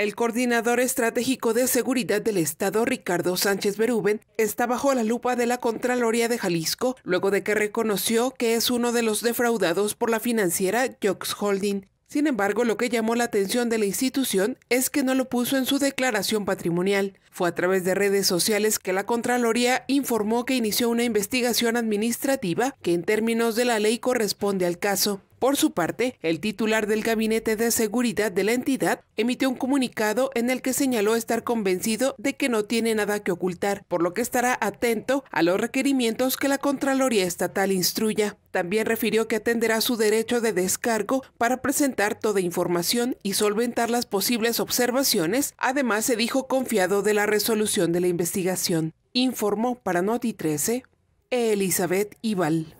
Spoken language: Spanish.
El coordinador estratégico de seguridad del Estado, Ricardo Sánchez Berúben, está bajo la lupa de la Contraloría de Jalisco, luego de que reconoció que es uno de los defraudados por la financiera Jocks Holding. Sin embargo, lo que llamó la atención de la institución es que no lo puso en su declaración patrimonial. Fue a través de redes sociales que la Contraloría informó que inició una investigación administrativa que en términos de la ley corresponde al caso. Por su parte, el titular del Gabinete de Seguridad de la entidad emitió un comunicado en el que señaló estar convencido de que no tiene nada que ocultar, por lo que estará atento a los requerimientos que la Contraloría Estatal instruya. También refirió que atenderá su derecho de descargo para presentar toda información y solventar las posibles observaciones. Además, se dijo confiado de la resolución de la investigación. Informó para Noti 13 Elizabeth Ibal.